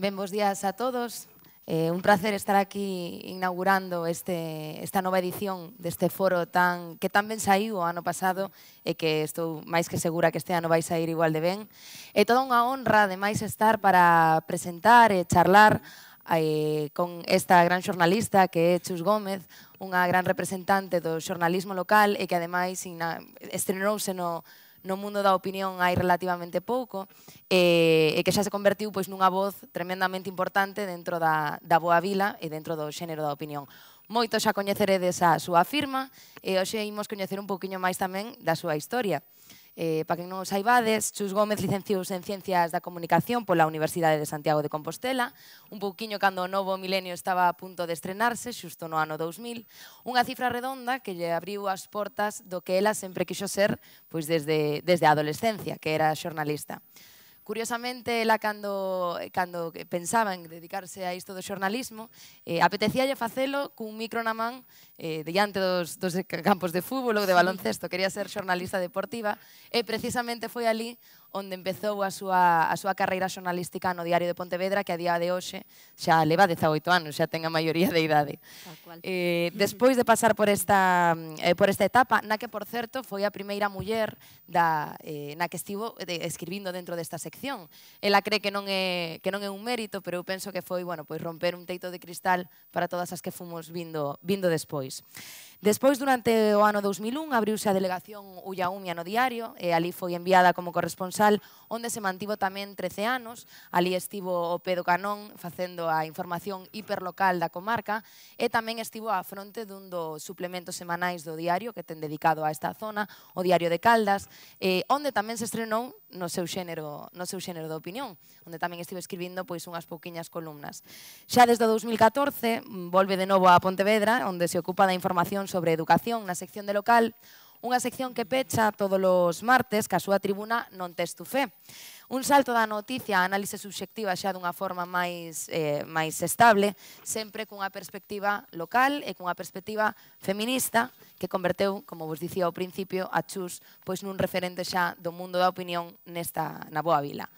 Ben, bos días a todos. Eh, un placer estar aquí inaugurando este, esta nova edición deste foro tan, que tan ben saiu o ano pasado e que estou máis que segura que este ano vai sair igual de ben. É toda unha honra, máis estar para presentar e charlar eh, con esta gran xornalista que é Chus Gómez, unha gran representante do xornalismo local e que ademais estrenouse no, no mundo da opinión hai relativamente pouco, e, eh, e que xa se convertiu pois nunha voz tremendamente importante dentro da, da boa vila e dentro do xénero da opinión. Moito xa coñeceredes a súa firma e hoxe imos coñecer un poquinho máis tamén da súa historia. Eh, para que non saibades, Xus Gómez licenciou en Ciencias da Comunicación pola Universidade de Santiago de Compostela, un pouquiño cando o novo milenio estaba a punto de estrenarse, xusto no ano 2000, unha cifra redonda que lle abriu as portas do que ela sempre quixo ser pois desde, desde a adolescencia, que era xornalista curiosamente, ela cando, eh, cando pensaba en dedicarse a isto do xornalismo, eh, apetecíalle facelo cun micro na man eh, diante dos, dos campos de fútbol ou de baloncesto. Quería ser xornalista deportiva e precisamente foi ali onde empezou a súa, a súa carreira xornalística no Diario de Pontevedra, que a día de hoxe xa leva 18 anos, xa ten a maioría de idade. Eh, despois de pasar por esta, eh, por esta etapa, na que, por certo, foi a primeira muller da, eh, na que estivo de, escribindo dentro desta sección. Ela cree que non é, que non é un mérito, pero eu penso que foi bueno, pois romper un teito de cristal para todas as que fomos vindo, vindo despois. Despois, durante o ano 2001, abriuse a delegación Ulla no diario, e ali foi enviada como corresponsal, onde se mantivo tamén 13 anos. Ali estivo o Pedro Canón facendo a información hiperlocal da comarca e tamén estivo á fronte dun dos suplementos semanais do diario que ten dedicado a esta zona, o Diario de Caldas, e onde tamén se estrenou no seu xénero, no seu xénero de opinión, onde tamén estive escribindo pois unhas pouquiñas columnas. Xa desde 2014 mm, volve de novo a Pontevedra, onde se ocupa da información sobre educación na sección de local, unha sección que pecha todos os martes ca súa tribuna Non te Un salto da noticia a análise subxectiva xa dunha forma máis, eh, máis estable, sempre cunha perspectiva local e cunha perspectiva feminista que converteu, como vos dicía ao principio, a Chus pois nun referente xa do mundo da opinión nesta, na Boa Vila.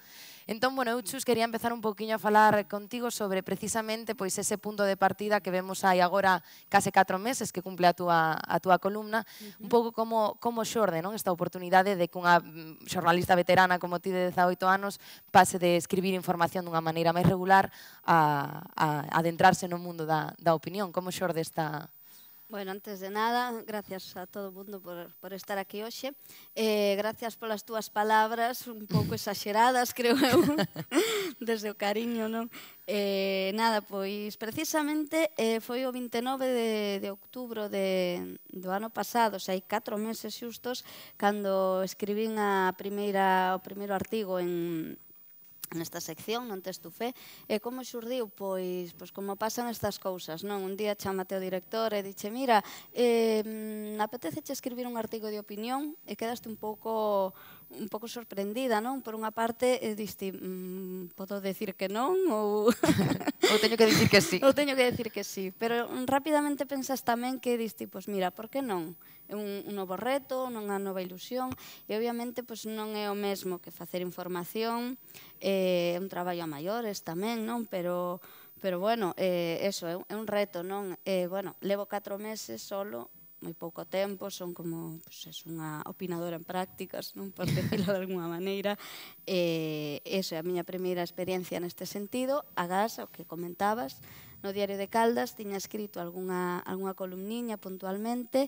Entón, bueno, eu, Chus, quería empezar un poquinho a falar contigo sobre precisamente pois ese punto de partida que vemos aí agora case 4 meses que cumple a túa, a túa columna, uh -huh. un pouco como, como xorde non? esta oportunidade de que unha xornalista veterana como ti de 18 anos pase de escribir información dunha maneira máis regular a, a adentrarse no mundo da, da opinión. Como xorde esta, Bueno, antes de nada, gracias a todo o mundo por, por estar aquí hoxe. Eh. eh, gracias polas túas palabras, un pouco exageradas, creo eu, desde o cariño, non? Eh, nada, pois precisamente eh, foi o 29 de, de outubro de, do ano pasado, xa hai 4 meses xustos, cando escribín a primeira, o primeiro artigo en nesta sección, non tes tu fe, e como xurdiu, pois, pois como pasan estas cousas, non? Un día chamate o director e dixe, mira, eh, apetece escribir un artigo de opinión e quedaste un pouco un pouco sorprendida, non? Por unha parte, eh, diste, mm, podo decir que non ou ou teño que decir que sí. ou teño que decir que sí, pero um, rapidamente pensas tamén que diste, pois pues, mira, por que non? É un, un novo reto, unha nova ilusión e obviamente pois pues, non é o mesmo que facer información, eh, é eh, un traballo a maiores tamén, non? Pero pero bueno, eh, eso, é un, é un reto, non? Eh, bueno, levo 4 meses solo moi pouco tempo, son como pues, es unha opinadora en prácticas, non por decirlo de alguna maneira. Eh, esa é a miña primeira experiencia neste sentido. Agás, o que comentabas, no Diario de Caldas tiña escrito algunha, algunha columniña puntualmente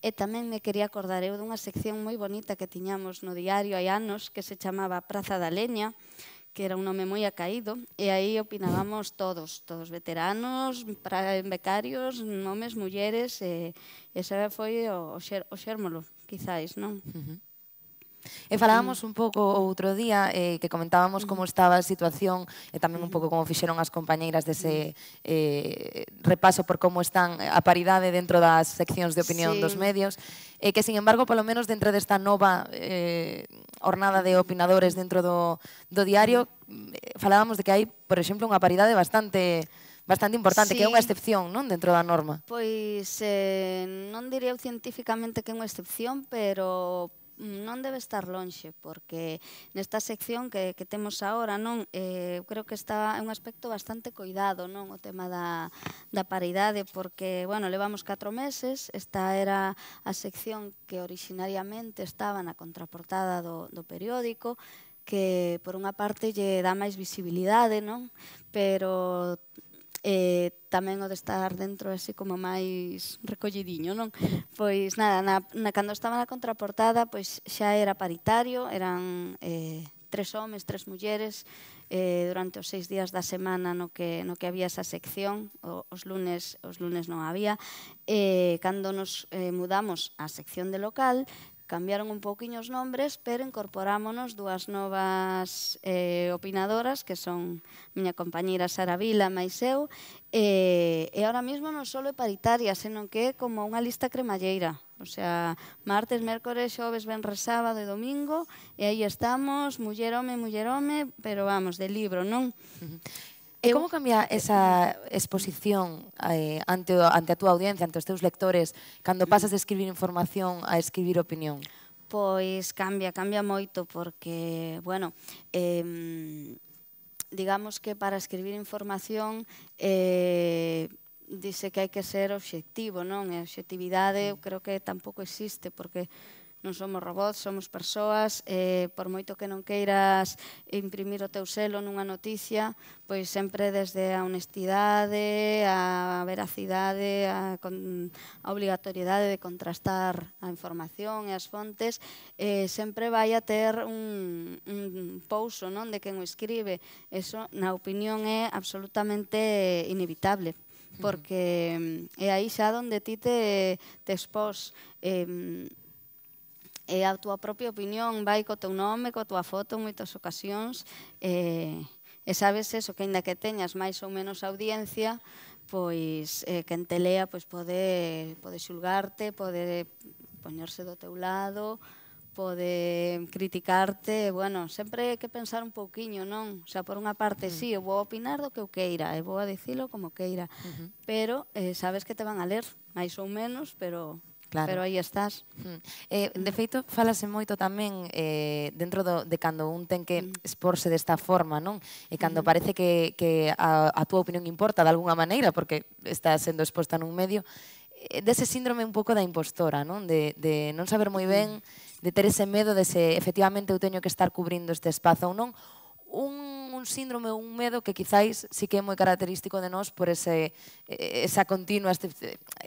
e tamén me quería acordar eu dunha sección moi bonita que tiñamos no diario hai anos que se chamaba Praza da Leña, que era un nome moi acaído, e aí opinábamos todos, todos veteranos, becarios, nomes, mulleres, e ese foi o, xer, o xérmolo, quizáis, non? Uh -huh. E falábamos un pouco outro día eh, que comentábamos como estaba a situación e tamén un pouco como fixeron as compañeiras dese eh, repaso por como están a paridade dentro das seccións de opinión sí. dos medios e eh, que, sin embargo, polo menos dentro desta nova eh, ornada de opinadores dentro do, do diario mm, falábamos de que hai, por exemplo, unha paridade bastante bastante importante, sí. que é unha excepción non dentro da norma. Pois eh, non diría científicamente que é unha excepción, pero non debe estar lonxe, porque nesta sección que, que temos agora, non eh, creo que está é un aspecto bastante coidado, non o tema da, da paridade, porque, bueno, levamos 4 meses, esta era a sección que originariamente estaba na contraportada do, do periódico, que por unha parte lle dá máis visibilidade, non? Pero eh, tamén o de estar dentro así como máis recollidinho, non? Pois nada, na, na cando estaba na contraportada, pois xa era paritario, eran eh, tres homes, tres mulleres, eh, durante os seis días da semana no que, no que había esa sección, o, os lunes os lunes non había. Eh, cando nos eh, mudamos á sección de local, Cambiaron un pouquiño os nombres, pero incorporámonos dúas novas eh, opinadoras, que son miña compañeira Sara Vila, máis eu, eh, e ahora mesmo non só é paritaria, senón que é como unha lista cremalleira, O sea, martes, mércores, xoves, venres, sábado e domingo, e aí estamos, muller home, muller home, pero vamos, de libro, non? Uh -huh. E como cambia esa exposición eh, ante, ante a túa audiencia, ante os teus lectores, cando pasas de escribir información a escribir opinión? Pois cambia, cambia moito, porque, bueno, eh, digamos que para escribir información eh, dice que hai que ser obxectivo, non? E a obxectividade eu creo que tampouco existe, porque non somos robots, somos persoas, e eh, por moito que non queiras imprimir o teu selo nunha noticia, pois sempre desde a honestidade, a veracidade, a, con, a obligatoriedade de contrastar a información e as fontes, eh, sempre vai a ter un, un pouso non de quen o escribe. Eso, na opinión, é absolutamente inevitable porque eh, é aí xa onde ti te, te expós eh, e a túa propia opinión vai co teu nome, co túa foto en moitas ocasións e, e sabes eso, que aínda que teñas máis ou menos audiencia, pois eh, quen te lea pois pode, pode xulgarte, pode poñerse do teu lado, pode criticarte, bueno, sempre hai que pensar un pouquiño, non? O sea, por unha parte, uh mm. -huh. sí, eu vou opinar do que eu queira, e vou a dicilo como queira, uh -huh. pero eh, sabes que te van a ler, máis ou menos, pero Claro. Pero aí estás. Mm. Eh, de feito, falase moito tamén eh, dentro do, de cando un ten que mm. exporse desta forma, non? E cando mm. parece que, que a, a túa opinión importa de alguna maneira, porque está sendo exposta nun medio, eh, dese síndrome un pouco da impostora, non? De, de non saber moi ben, de ter ese medo de se efectivamente eu teño que estar cubrindo este espazo ou non. Un un síndrome, un medo que quizáis sí que é moi característico de nós por ese, esa continua este,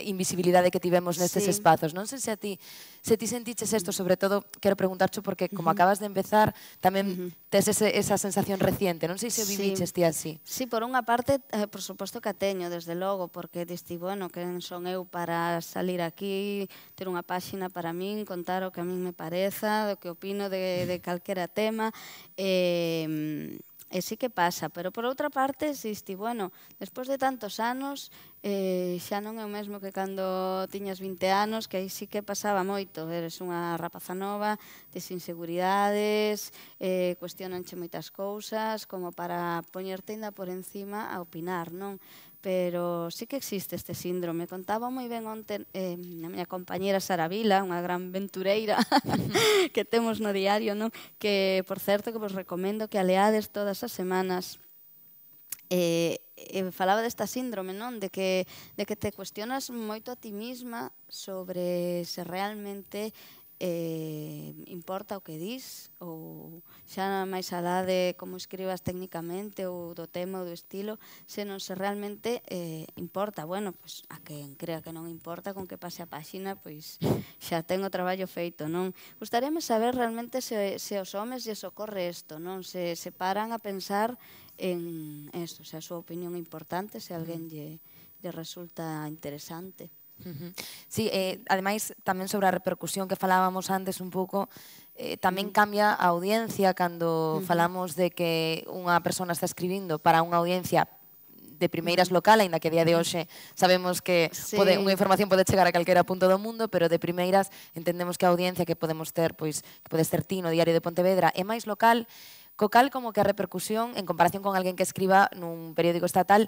invisibilidade que tivemos nestes sí. espazos. Non sei se a ti, se ti sentiches isto, sobre todo, quero preguntarche porque como uh -huh. acabas de empezar, tamén uh -huh. tes ese, esa sensación reciente. Non sei se viviches sí. ti así. Sí, por unha parte, eh, por suposto que a teño, desde logo, porque disti, bueno, que son eu para salir aquí, ter unha páxina para min, contar o que a min me pareza, do que opino de, de calquera tema. Eh, e eh, sí que pasa, pero por outra parte existe, bueno, despois de tantos anos, eh, xa non é o mesmo que cando tiñas 20 anos, que aí sí que pasaba moito, eres unha rapaza nova, tes inseguridades, eh, cuestionanche moitas cousas, como para poñerte ainda por encima a opinar, non? pero sí que existe este síndrome. Contaba moi ben onte eh, a miña compañera Sara Vila, unha gran ventureira que temos no diario, non? que, por certo, que vos recomendo que aleades todas as semanas eh, eh, falaba desta síndrome, non? De que, de que te cuestionas moito a ti misma sobre se realmente eh, importa o que dis ou xa máis alá de como escribas técnicamente ou do tema ou do estilo, senón se realmente eh, importa. Bueno, pois a quen crea que non importa con que pase a páxina, pois xa ten o traballo feito, non? Gustaríame saber realmente se, se os homes lles ocorre isto, non? Se, se paran a pensar en eso, se a súa opinión é importante, se alguén lle, lle resulta interesante. Sí, eh, ademais, tamén sobre a repercusión que falábamos antes un pouco, eh, tamén mm. cambia a audiencia cando falamos de que unha persona está escribindo para unha audiencia de primeiras local, aínda que a día de hoxe sabemos que sí. pode, unha información pode chegar a calquera punto do mundo, pero de primeiras entendemos que a audiencia que podemos ter, pois que pode ser ti no Diario de Pontevedra, é máis local, co cal como que a repercusión en comparación con alguén que escriba nun periódico estatal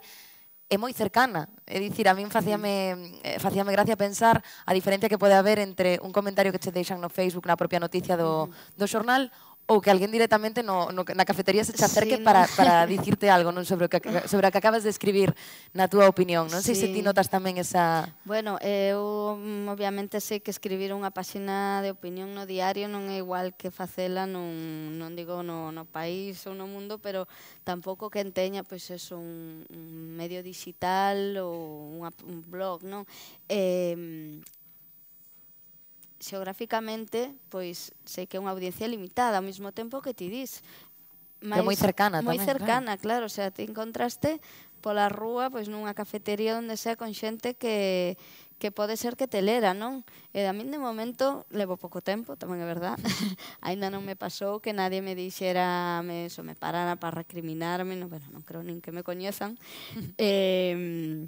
é moi cercana. É dicir, a min facíame, facíame eh, gracia pensar a diferencia que pode haber entre un comentario que che deixan no Facebook na propia noticia do, do xornal ou que alguén directamente no, no, na cafetería se te acerque sí, para, no? para dicirte algo non sobre o que, sobre a que acabas de escribir na túa opinión. Non sei sí. se ti notas tamén esa... Bueno, eu mm, obviamente sei que escribir unha páxina de opinión no diario non é igual que facela nun, non digo no, no país ou no mundo, pero tampouco que enteña pois pues, un, un medio digital ou unha, un blog, non? Eh, xeográficamente, pois sei que é unha audiencia limitada, ao mesmo tempo que ti dis. Mais, moi cercana moi tamén. Moi cercana, claro. claro. O sea, te encontraste pola rúa, pois nunha cafetería onde sea con xente que que pode ser que te lera, non? E a min de momento levo pouco tempo, tamén é verdad. Aínda non me pasou que nadie me dixera, me, eso, me parara para recriminarme, non, bueno, non creo nin que me coñezan. eh,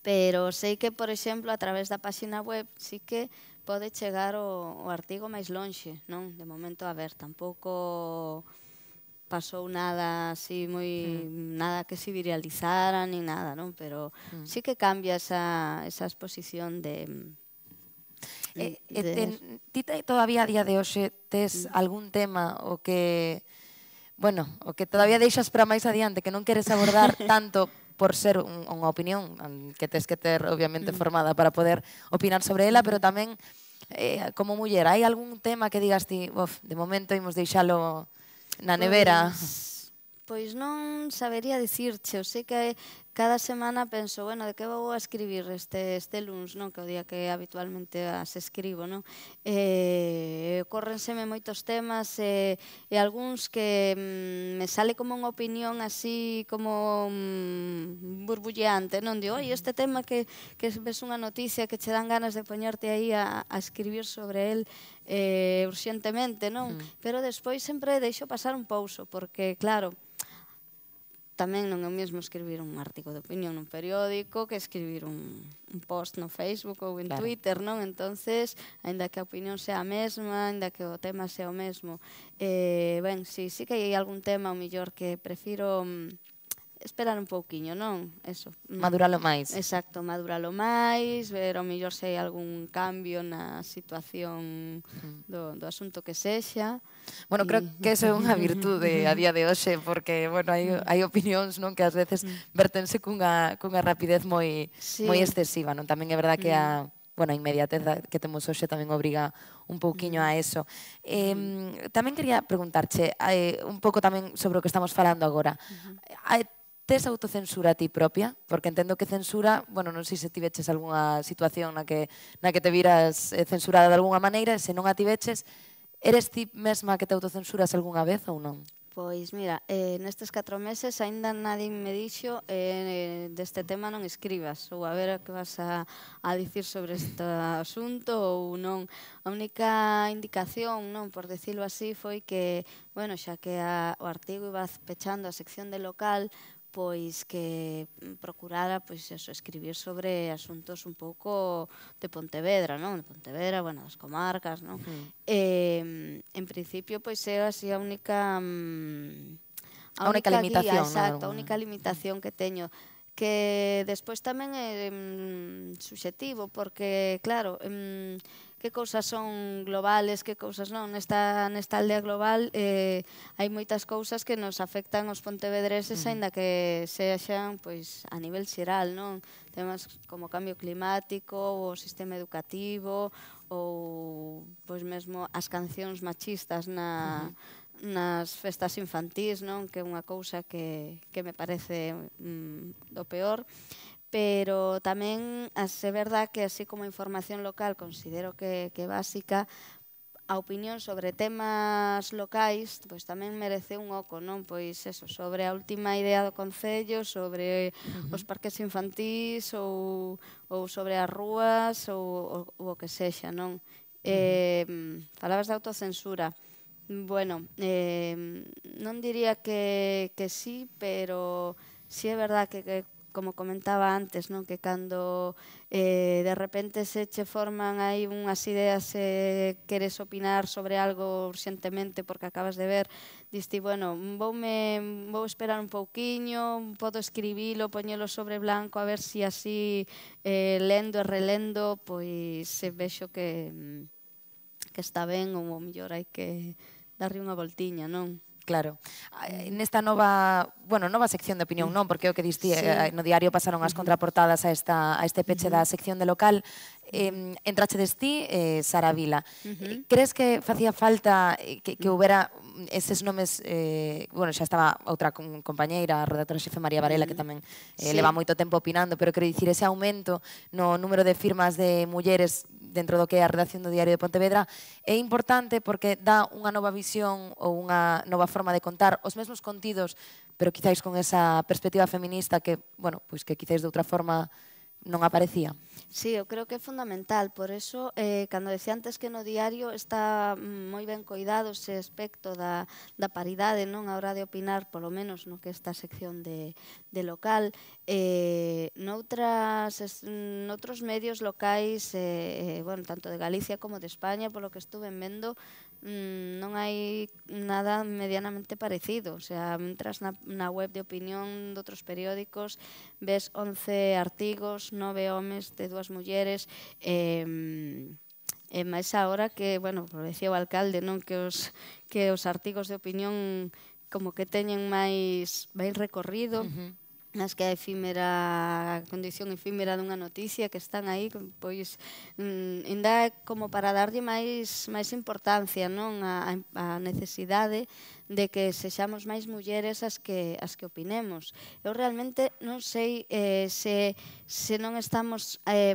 pero sei que, por exemplo, a través da páxina web sí que pode chegar o, o artigo máis lonxe, non? De momento, a ver, tampouco pasou nada así moi mm. nada que se viralizara ni nada, non? Pero mm. sí que cambia esa esa exposición de E, e ten, ti todavía a día de hoxe tes mm. algún tema o que bueno, o que todavía deixas para máis adiante, que non queres abordar tanto por ser un, unha opinión que tes que ter obviamente mm. formada para poder opinar sobre ela, mm. pero tamén eh, como muller, hai algún tema que digas ti, uf, de momento imos deixalo na nevera? Pois, pois non sabería dicirche, eu sei que cada semana penso, bueno, de que vou a escribir este, este lunes, non? Que o día que habitualmente as escribo, non? Eh, córrenseme moitos temas e, eh, e algúns que mm, me sale como unha opinión así como mm, burbulleante, non? Digo, oi, este tema que, que ves unha noticia que che dan ganas de poñerte aí a, a escribir sobre el eh, urxentemente, non? Mm. Pero despois sempre deixo pasar un pouso, porque, claro, tamén non é o mesmo escribir un artigo de opinión nun periódico que escribir un, un post no Facebook ou en claro. Twitter, non? Entonces, aínda que a opinión sea a mesma, aínda que o tema sea o mesmo, eh, ben, si, sí, si sí que hai algún tema o millor que prefiro mm, esperar un pouquiño, non? Eso. Mm. Maduralo máis. Exacto, maduralo máis, ver o mellor se hai algún cambio na situación mm. do, do asunto que sexa. Bueno, creo que eso é unha virtude a día de hoxe, porque, bueno, hai, mm. hai opinións, non, que ás veces vertense cunha, cunha rapidez moi, sí. moi excesiva, non? Tamén é verdad que a, bueno, a inmediatez que temos hoxe tamén obriga un pouquiño a eso. Eh, tamén quería preguntarche eh, un pouco tamén sobre o que estamos falando agora. -huh tes autocensura a ti propia? Porque entendo que censura, bueno, non sei se tiveches algunha situación na que, na que te viras eh, censurada de alguna maneira, se non a tiveches, eres ti mesma que te autocensuras algunha vez ou non? Pois mira, eh, nestes 4 meses aínda nadie me dixo eh, deste tema non escribas ou a ver o que vas a, a dicir sobre este asunto ou non. A única indicación, non por decirlo así, foi que, bueno, xa que a, o artigo iba pechando a sección de local, pois que mm, procurara pois eso, escribir sobre asuntos un pouco de Pontevedra, non? De Pontevedra, bueno, das comarcas, non? Uh -huh. eh, en principio pois é así a única mm, a, a única, única limitación, guía, exacto, a única limitación que teño que despois tamén é subjetivo porque claro, mm, que cousas son globales, que cousas non. Nesta, nesta aldea global eh, hai moitas cousas que nos afectan os pontevedreses, uh -huh. aínda que sexan pois, a nivel xeral, non? Temas como cambio climático, o sistema educativo, ou pois mesmo as cancións machistas na, uh -huh nas festas infantís, non? Que é unha cousa que, que me parece mm, do peor pero tamén é verdad que así como información local considero que, que básica, a opinión sobre temas locais pois tamén merece un oco, non? Pois eso, sobre a última idea do Concello, sobre uh -huh. os parques infantís ou, ou sobre as rúas ou, ou, ou o que sexa, non? Uh -huh. eh, falabas de autocensura. Bueno, eh, non diría que, que sí, pero sí é verdad que, que como comentaba antes, non? que cando eh, de repente se che forman aí unhas ideas eh, queres opinar sobre algo urxentemente porque acabas de ver, diste, bueno, vou, me, vou esperar un pouquiño, podo escribilo, poñelo sobre blanco, a ver se si así eh, lendo e relendo, pois se vexo que, que está ben ou o mellor hai que darle unha voltiña, non? Claro. Ah, Nesta nova, bueno, nova sección de opinión, mm. non, porque o que diste sí. Eh, no diario pasaron as contraportadas a esta a este peche mm. da sección de local, eh, des ti, eh, Sara Vila. Uh eh, -huh. Crees que facía falta eh, que, que houbera eses nomes, eh, bueno, xa estaba outra compañeira, a redactora xefe María Varela, uh -huh. que tamén eh, sí. leva moito tempo opinando, pero quero dicir, ese aumento no número de firmas de mulleres dentro do que é a redacción do Diario de Pontevedra é importante porque dá unha nova visión ou unha nova forma de contar os mesmos contidos, pero quizáis con esa perspectiva feminista que, bueno, pois que quizáis de outra forma non aparecía. Sí, eu creo que é fundamental, por eso, eh, cando decía antes que no diario está moi mm, ben coidado ese aspecto da, da paridade, non a hora de opinar, polo menos no que esta sección de, de local, eh, noutras, es, mm, noutros medios locais, eh, eh, bueno, tanto de Galicia como de España, polo que estuve vendo, Mm, non hai nada medianamente parecido. O sea, entras na, na web de opinión de outros periódicos, ves 11 artigos, 9 homes de dúas mulleres, eh, E máis agora que, bueno, decía o alcalde, non que os, que os artigos de opinión como que teñen máis máis recorrido. Uh -huh nas que a efímera, a condición efímera dunha noticia que están aí, pois ainda mm, é como para darlle máis máis importancia, non, a, a necesidade de que sexamos máis mulleres as que as que opinemos. Eu realmente non sei eh, se se non estamos eh,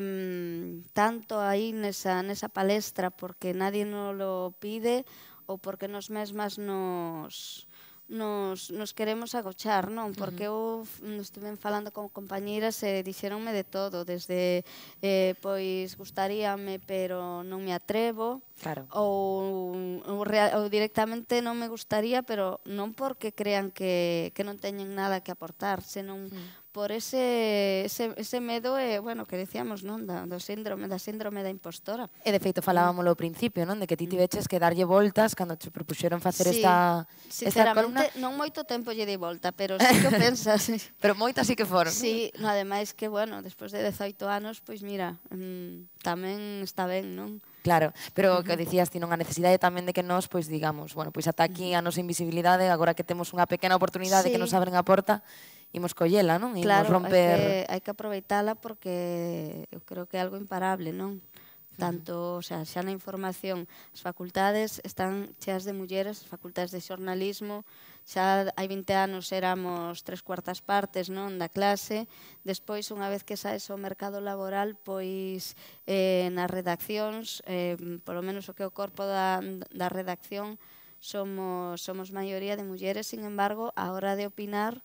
tanto aí nesa nesa palestra porque nadie non lo pide ou porque nos mesmas nos nos, nos queremos agochar, non? Porque eu estiven falando con compañeiras e dixeronme de todo, desde eh, pois gustaríame pero non me atrevo, claro. ou, ou, ou directamente non me gustaría, pero non porque crean que, que non teñen nada que aportar, senón mm por ese, ese, ese medo, eh, bueno, que decíamos, non, da, do síndrome, da síndrome da impostora. E de feito falábamos mm. ao principio, non, de que ti tiveches mm. que darlle voltas cando te propuxeron facer sí, esta esta columna. non moito tempo lle dei volta, pero sí que pensas. pero moitas sí que foron. Sí, eh. no, ademais que, bueno, despois de 18 anos, pois mira, mmm, tamén está ben, non? Claro, pero o que dicías ti non a necesidade tamén de que nós pois digamos, bueno, pois ata aquí a nosa invisibilidade, agora que temos unha pequena oportunidade sí. que nos abren a porta, imos collela, non? Imos claro, romper... Hai que, hai que aproveitala porque eu creo que é algo imparable, non? tanto, o sea, xa na información, as facultades están cheas de mulleres, as facultades de xornalismo, xa hai 20 anos éramos tres cuartas partes non da clase, despois unha vez que saes o mercado laboral, pois eh, nas redaccións, eh, polo menos o que é o corpo da, da redacción, somos, somos maioría de mulleres, sin embargo, a hora de opinar,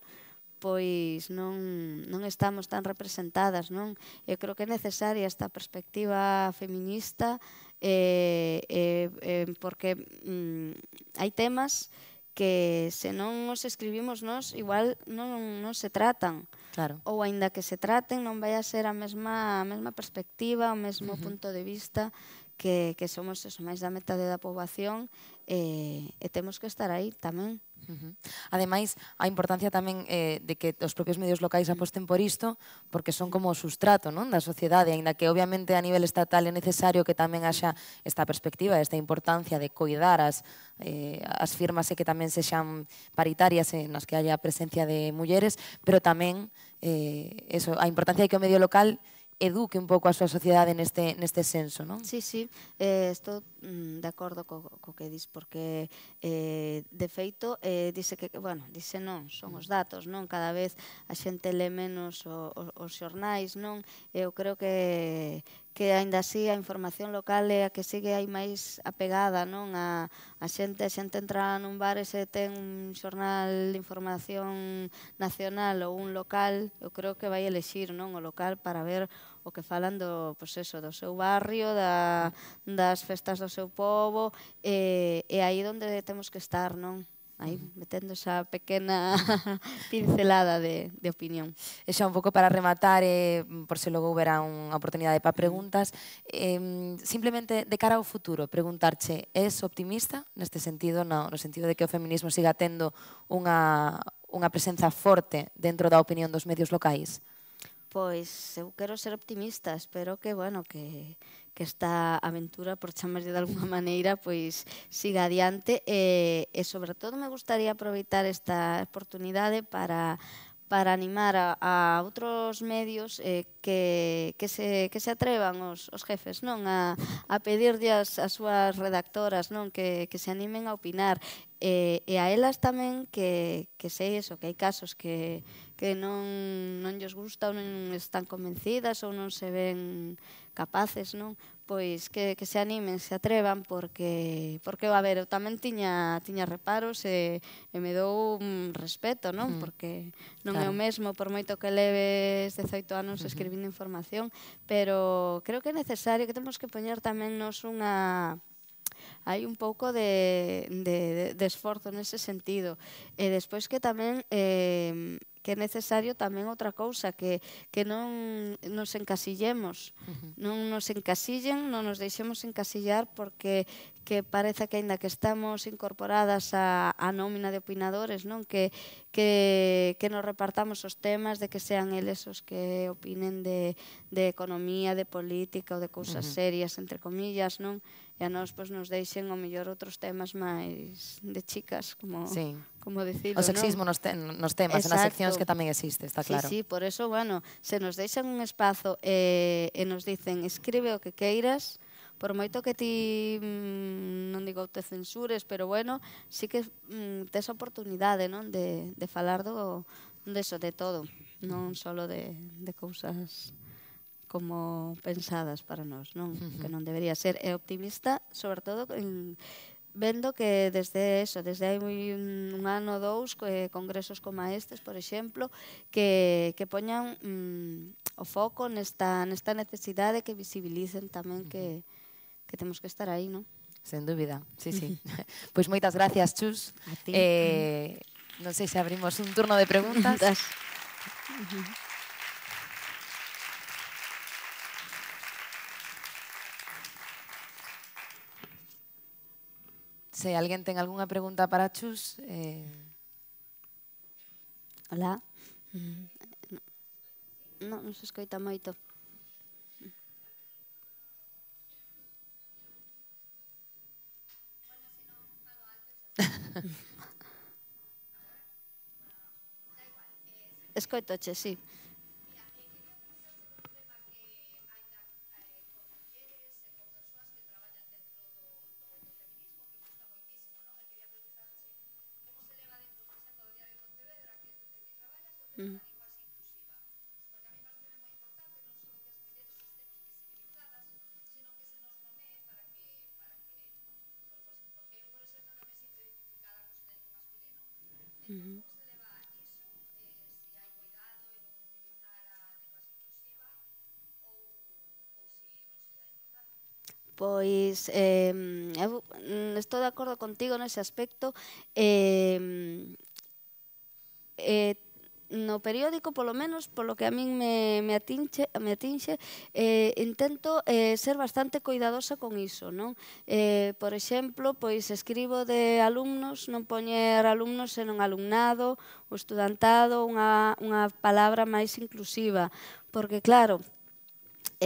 pois non, non estamos tan representadas, non? Eu creo que é necesaria esta perspectiva feminista eh, eh, eh, porque mm, hai temas que se non os escribimos nós, igual non, non se tratan. Claro. Ou aínda que se traten, non vai a ser a mesma, a mesma perspectiva, o mesmo uh -huh. punto de vista que, que somos eso, máis da metade da poboación eh, e temos que estar aí tamén. Uh -huh. Ademais, a importancia tamén eh, de que os propios medios locais aposten por isto, porque son como o sustrato non? da sociedade, aínda que obviamente a nivel estatal é necesario que tamén haxa esta perspectiva, esta importancia de coidar as, eh, as firmas e que tamén sexan paritarias eh, nas que haya presencia de mulleres, pero tamén eh, eso, a importancia de que o medio local eduque un pouco a súa sociedade neste, neste senso, non? Sí, sí, eh, estou mm, de acordo co, co que dis, porque eh, de feito, eh, dice que, bueno, dice non, son os datos, non? Cada vez a xente le menos o, o, os xornais, non? Eu creo que que aínda así a información local é a que sigue aí máis apegada, non? A, a xente, a xente entra nun bar e se ten un xornal de información nacional ou un local, eu creo que vai elexir, non? O local para ver o que falan do, pois eso, do seu barrio, da, das festas do seu povo, e, e aí onde temos que estar, non? aí metendo esa pequena pincelada de, de opinión. E xa un pouco para rematar, eh, por se logo houbera unha oportunidade para preguntas, eh, simplemente de cara ao futuro, preguntarche, és optimista neste sentido, no, no sentido de que o feminismo siga tendo unha, unha presenza forte dentro da opinión dos medios locais? Pois eu quero ser optimista, espero que, bueno, que, que esta aventura, por chamarlle de alguma maneira, pois siga adiante e, eh, e sobre todo me gustaría aproveitar esta oportunidade para para animar a, a outros medios eh, que, que, se, que se atrevan os, os jefes non a, a pedirlle as, as súas redactoras non que, que se animen a opinar eh, e a elas tamén que, que sei eso, que hai casos que, que non, non lles gusta ou non están convencidas ou non se ven capaces, non? pois que, que se animen, se atrevan, porque, porque a ver, eu tamén tiña, tiña reparos e, e me dou un respeto, non? Mm. Porque non claro. é o mesmo, por moito que leves 18 anos escribindo información, pero creo que é necesario que temos que poñer tamén nos unha hai un pouco de, de, de esforzo nese sentido. E eh, despois que tamén eh, que é necesario tamén outra cousa que que non nos encasillemos, uh -huh. non nos encasillen, non nos deixemos encasillar porque que parece que aínda que estamos incorporadas a a nómina de opinadores, non que que que nos repartamos os temas de que sean eles os que opinen de de economía, de política ou de cousas uh -huh. serias entre comillas, non? e a nós pois, nos deixen o mellor outros temas máis de chicas, como, sí. como decilo. O sexismo non? nos, te, nos temas, Exacto. nas seccións que tamén existe, está claro. Sí, sí, por eso, bueno, se nos deixan un espazo e, eh, e nos dicen escribe o que queiras, por moito que ti mm, non digo te censures, pero bueno, sí que mm, tes a oportunidade, non, de de falar do deso de todo, non só de de cousas como pensadas para nós, non? Uh -huh. Que non debería ser. é optimista, sobre todo, en, vendo que desde eso, desde hai un, un ano ou dous, que eh, congresos como estes, por exemplo, que, que poñan mm, o foco nesta, nesta necesidade que visibilicen tamén que, que temos que estar aí, non? Sen dúbida, sí, sí. pois moitas gracias, Chus. A ti. Eh, non sei se abrimos un turno de preguntas. Uh -huh. Se alguén ten algunha pregunta para Chus... Eh... Hola. No, non se escoita moito. che, sí. Pois, eh, eu mm, estou de acordo contigo nese aspecto. Eh, eh, no periódico, polo menos, polo que a min me, me atinxe, me atinxe eh, intento eh, ser bastante cuidadosa con iso, non? Eh, por exemplo, pois escribo de alumnos, non poñer alumnos un alumnado, o estudantado, unha, unha palabra máis inclusiva, porque claro,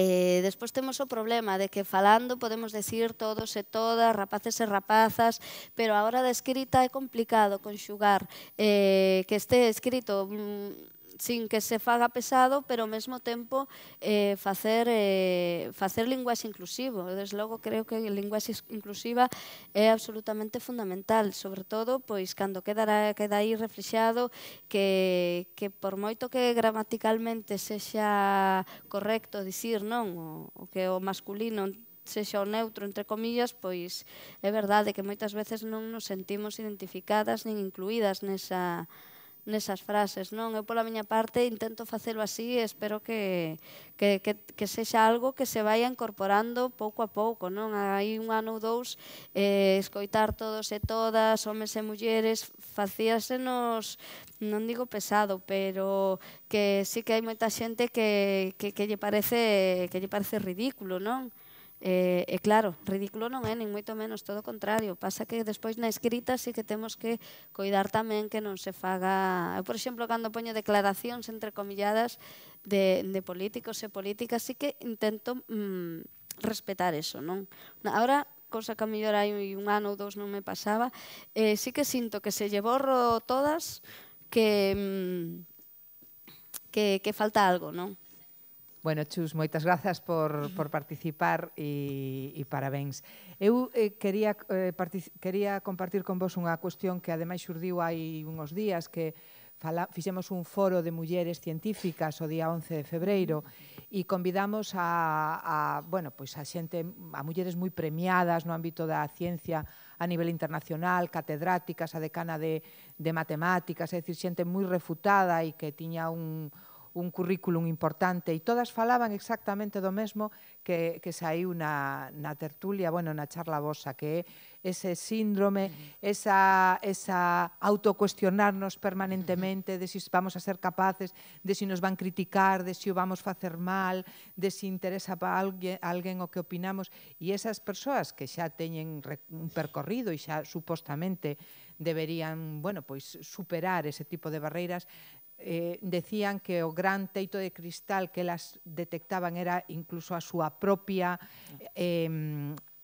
Eh, despois temos o problema de que falando podemos decir todos e todas, rapaces e rapazas, pero a hora da escrita é complicado conxugar eh, que este escrito mm, sin que se faga pesado, pero ao mesmo tempo eh, facer, eh, facer linguaxe inclusivo. desde logo, creo que a linguaxe inclusiva é absolutamente fundamental, sobre todo, pois, cando quedará, queda aí reflexado que, que por moito que gramaticalmente sexa correcto dicir non o, o que o masculino sexa o neutro, entre comillas, pois é verdade que moitas veces non nos sentimos identificadas nin incluídas nesa, nesas frases, non? Eu pola miña parte intento facelo así e espero que, que, que, que sexa algo que se vaya incorporando pouco a pouco, non? Hai un ano ou dous eh, escoitar todos e todas, homes e mulleres, nos, non digo pesado, pero que sí que hai moita xente que, que, que lle parece que lle parece ridículo, non? E, eh, e eh, claro, ridículo non é, nin moito menos, todo o contrario. Pasa que despois na escrita sí que temos que coidar tamén que non se faga... Eu, por exemplo, cando poño declaracións entre comilladas de, de políticos e políticas, sí que intento mm, respetar eso, non? Ahora cousa que a mellor hai un ano ou dous non me pasaba, eh, sí que sinto que se lle borro todas que, mm, que, que falta algo, non? Bueno, Chus, moitas grazas por, por participar e, e parabéns. Eu eh, quería, eh, quería compartir con vos unha cuestión que ademais xurdiu hai uns días que fala, fixemos un foro de mulleres científicas o día 11 de febreiro e convidamos a, a, bueno, pois a xente, a mulleres moi premiadas no ámbito da ciencia a nivel internacional, catedráticas, a decana de, de matemáticas, é dicir, xente moi refutada e que tiña un, un currículum importante e todas falaban exactamente do mesmo que, que saiu na, na tertulia, bueno, na charla vosa, que é ese síndrome, esa, esa autocuestionarnos permanentemente de si vamos a ser capaces, de si nos van criticar, de si o vamos facer mal, de si interesa para alguén, alguén o que opinamos. E esas persoas que xa teñen un percorrido e xa supostamente deberían, bueno, pois superar ese tipo de barreiras, eh, decían que o gran teito de cristal que elas detectaban era incluso a súa propia eh,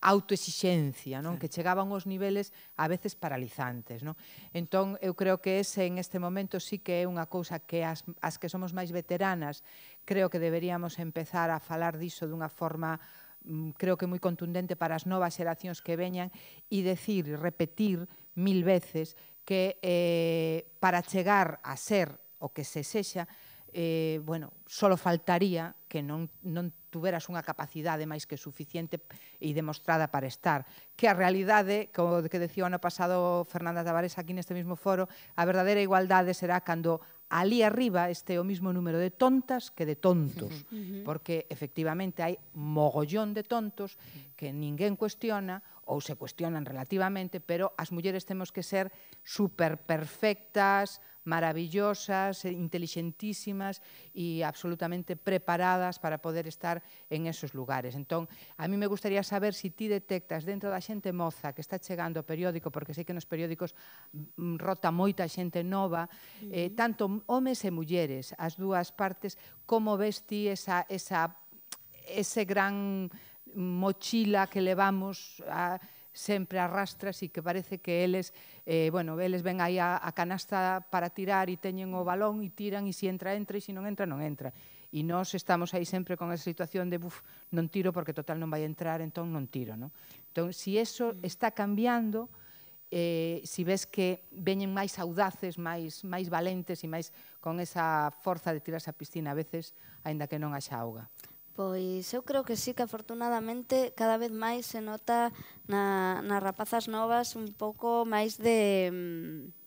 autoexixencia, non? Sí. que chegaban os niveles a veces paralizantes. Non? Entón, eu creo que ese en este momento sí que é unha cousa que as, as que somos máis veteranas creo que deberíamos empezar a falar diso dunha forma mm, creo que moi contundente para as novas xeracións que veñan e decir, repetir mil veces que eh, para chegar a ser o que se sexa, eh, bueno, solo faltaría que non, non tuveras unha capacidade máis que suficiente e demostrada para estar. Que a realidade, como que decía ano pasado Fernanda Tavares aquí neste mesmo foro, a verdadeira igualdade será cando ali arriba este o mismo número de tontas que de tontos, uh -huh. porque efectivamente hai mogollón de tontos que ninguén cuestiona ou se cuestionan relativamente, pero as mulleres temos que ser superperfectas, maravillosas, eh, inteligentísimas e absolutamente preparadas para poder estar en esos lugares. Entón, a mí me gustaría saber se si ti detectas dentro da xente moza que está chegando ao periódico, porque sei que nos periódicos mm, rota moita xente nova, uh -huh. eh, tanto homes e mulleres, as dúas partes, como ves ti esa, esa, ese gran mochila que levamos a sempre arrastras e que parece que eles, eh, bueno, eles ven aí a, a canasta para tirar e teñen o balón e tiran e se entra, entra e se non entra, non entra. E nós estamos aí sempre con esa situación de buf, non tiro porque total non vai entrar, entón non tiro, non? Entón, se si eso mm. está cambiando, eh, si ves que veñen máis audaces, máis, máis valentes e máis con esa forza de tirarse a piscina a veces, aínda que non haxa auga. Pois eu creo que sí que afortunadamente cada vez máis se nota na, nas rapazas novas un pouco máis de mm,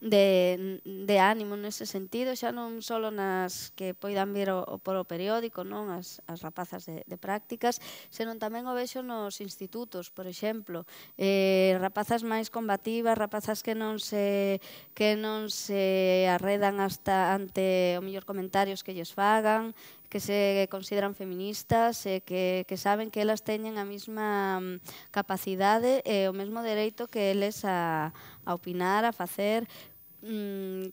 de, de ánimo nese sentido, xa non só nas que poidan vir o, o por o periódico, non as, as rapazas de, de prácticas, senón tamén o vexo nos institutos, por exemplo, eh, rapazas máis combativas, rapazas que non se que non se arredan hasta ante o mellor comentarios que lles fagan, que se consideran feministas, e eh, que, que saben que elas teñen a mesma mm, capacidade e eh, o mesmo dereito que eles a, a opinar, a facer, mm,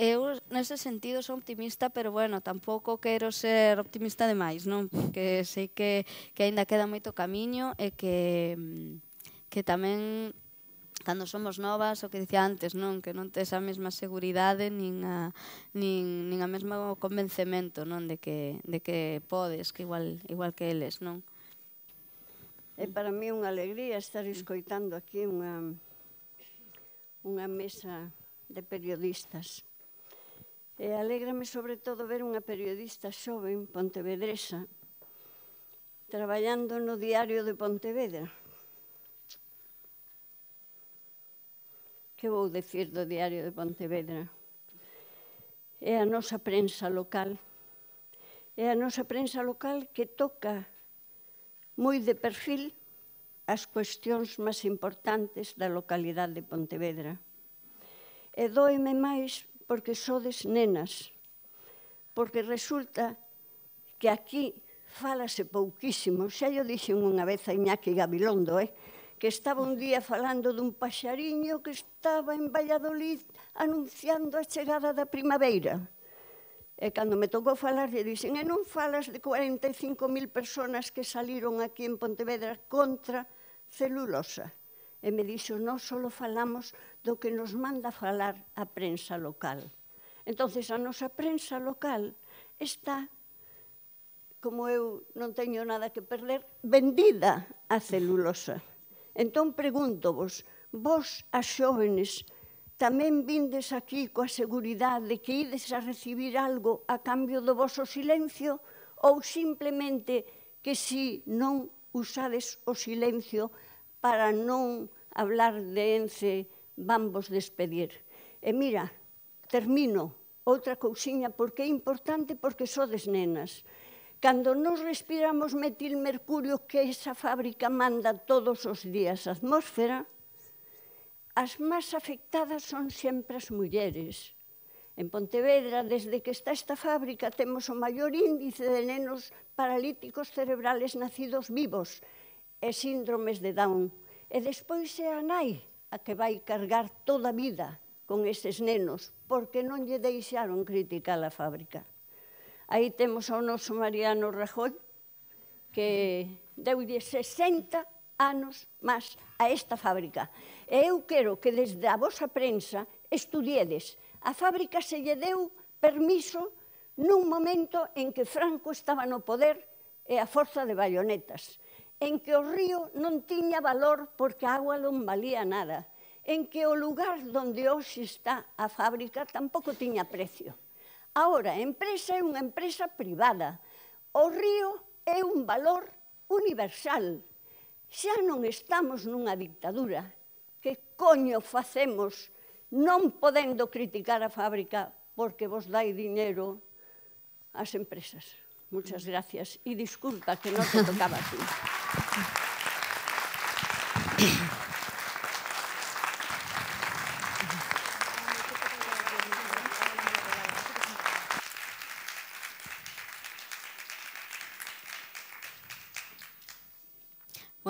eu nese sentido son optimista, pero bueno, tampouco quero ser optimista demais, non? Porque sei que, que aínda queda moito camiño e que, mm, que tamén cando somos novas, o que dicía antes, non que non tes a mesma seguridade nin a, nin, nin a mesma convencemento non de que, de que podes, que igual, igual que eles, non? É para mí unha alegría estar escoitando aquí unha, unha mesa de periodistas. E alégrame sobre todo ver unha periodista xoven pontevedresa traballando no Diario de Pontevedra, Que vou decir do Diario de Pontevedra? É a nosa prensa local. É a nosa prensa local que toca moi de perfil as cuestións máis importantes da localidade de Pontevedra. E doime máis porque sodes nenas, porque resulta que aquí falase pouquísimo, xa yo dixen unha vez a Iñaki Gabilondo, eh? que estaba un día falando dun paxariño que estaba en Valladolid anunciando a chegada da primavera. E cando me tocou falar, lle dixen, e non falas de 45.000 personas que saliron aquí en Pontevedra contra celulosa. E me dixo, non só falamos do que nos manda falar a prensa local. Entonces a nosa prensa local está, como eu non teño nada que perder, vendida a celulosa. Entón pregunto vos, vos as xóvenes, tamén vindes aquí coa seguridade que ides a recibir algo a cambio do vosso silencio ou simplemente que si non usades o silencio para non hablar de ence vamos despedir. E mira, termino outra cousiña porque é importante porque sodes nenas. Cando nos respiramos metilmercurio que esa fábrica manda todos os días á atmósfera, as máis afectadas son sempre as mulleres. En Pontevedra, desde que está esta fábrica, temos o maior índice de nenos paralíticos cerebrales nacidos vivos e síndromes de Down. E despois é a nai a que vai cargar toda a vida con eses nenos, porque non lle deixaron criticar a fábrica. Aí temos ao noso Mariano Rajoy, que deu 60 anos máis a esta fábrica. E eu quero que desde a vosa prensa estudiedes. A fábrica se lle deu permiso nun momento en que Franco estaba no poder e a forza de bayonetas, en que o río non tiña valor porque a agua non valía nada, en que o lugar onde hoxe está a fábrica tampouco tiña precio. Ahora, a empresa é unha empresa privada. O río é un valor universal. Xa non estamos nunha dictadura. Que coño facemos non podendo criticar a fábrica porque vos dai dinero ás empresas? Muchas gracias E disculpa que non te tocaba a ti.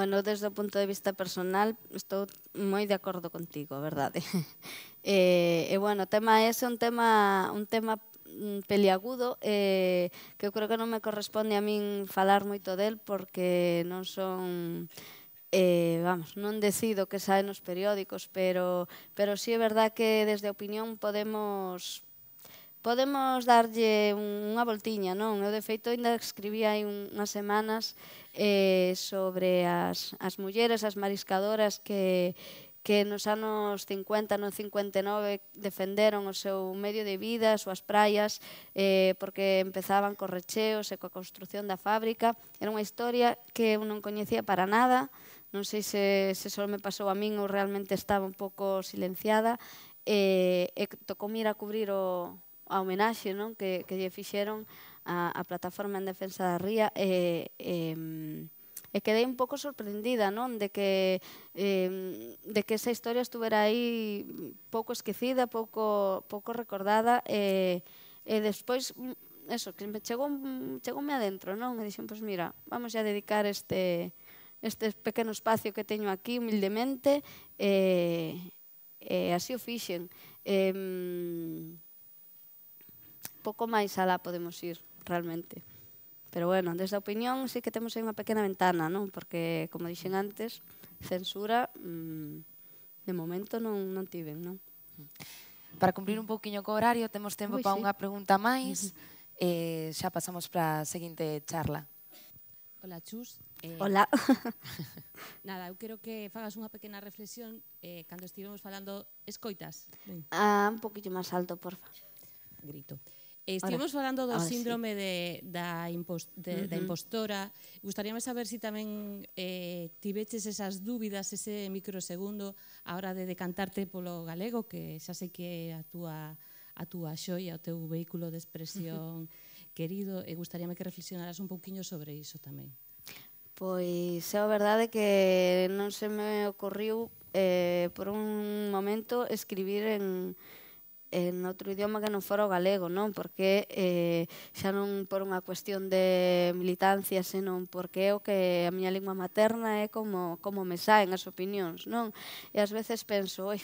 Bueno, desde o punto de vista personal, estou moi de acordo contigo, a verdade. e, e bueno, o tema ese é un tema, un tema mm, peliagudo eh, que eu creo que non me corresponde a min falar moito del porque non son eh, vamos, non decido que saen nos periódicos, pero pero si sí é verdad que desde a opinión podemos podemos darlle unha voltiña, non? Eu, de feito, ainda escribí hai unhas semanas eh, sobre as, as mulleres, as mariscadoras que, que nos anos 50, no 59, defenderon o seu medio de vida, as súas praias, eh, porque empezaban co recheos e coa construción da fábrica. Era unha historia que eu non coñecía para nada, non sei se, se só me pasou a min ou realmente estaba un pouco silenciada, eh, e tocou mira a cubrir o, a homenaxe non? que, que lle fixeron a, a plataforma en defensa da ría e, e, e quedei un pouco sorprendida non? de que eh, de que esa historia estuvera aí pouco esquecida, pouco, pouco recordada e, e despois mm, eso, que me chegou, chegoume adentro, non? E dixen, pois pues mira, vamos a dedicar este, este pequeno espacio que teño aquí humildemente e, e así o fixen. Eh, pouco máis alá podemos ir realmente. Pero bueno, desde a opinión sí que temos aí unha pequena ventana, non? Porque, como dixen antes, censura mmm, de momento non, non tiven, non? Para cumplir un pouquiño co horario, temos tempo para sí. unha pregunta máis. eh, xa pasamos para a seguinte charla. Hola, Chus. Eh, Hola. nada, eu quero que fagas unha pequena reflexión eh, cando estivemos falando escoitas. Ah, un poquillo máis alto, porfa. Grito. Estivemos falando do Ahora síndrome sí. de, da, impost, de, uh -huh. da impostora. Gustaríame saber se si tamén eh, tiveches esas dúbidas, ese microsegundo, a hora de decantarte polo galego, que xa sei que a túa, a túa xoia, o teu vehículo de expresión uh -huh. querido, e gustaríame que reflexionaras un pouquiño sobre iso tamén. Pois é a verdade que non se me ocorriu eh, por un momento escribir en, en outro idioma que non fora o galego, non? Porque eh, xa non por unha cuestión de militancia, senón porque é o que a miña lingua materna é como, como me saen as opinións, non? E ás veces penso, oi,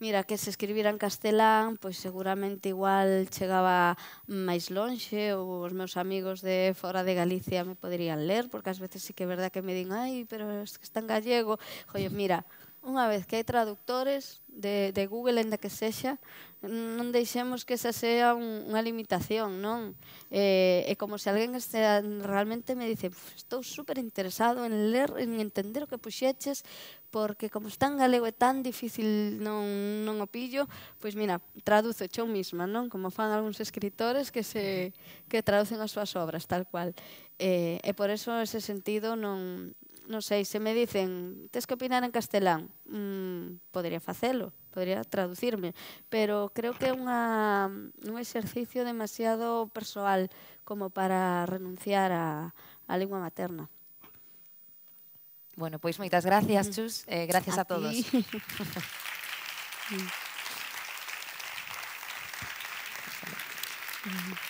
Mira, que se escribira en castelán, pois seguramente igual chegaba máis lonxe ou os meus amigos de fora de Galicia me poderían ler, porque ás veces sí que é verdad que me din, ai, pero es que está en gallego. Joder, mira, unha vez que hai traductores de, de Google, da que sexa, non deixemos que esa sea un, unha limitación, non? Eh, e como se alguén estea, realmente me dice estou super interesado en ler, en entender o que puxeches, porque como está en galego é tan difícil non, non o pillo, pois mira, traduzo eu mesma, non? Como fan algúns escritores que se que traducen as súas obras, tal cual. Eh, e por eso ese sentido non, non sei, se me dicen, tes que opinar en castelán, mm, podría facelo, podría traducirme, pero creo que é unha, un exercicio demasiado persoal como para renunciar a, a lingua materna. Bueno, pois moitas gracias, mm. Chus, eh, gracias a, a todos. Mm-hmm.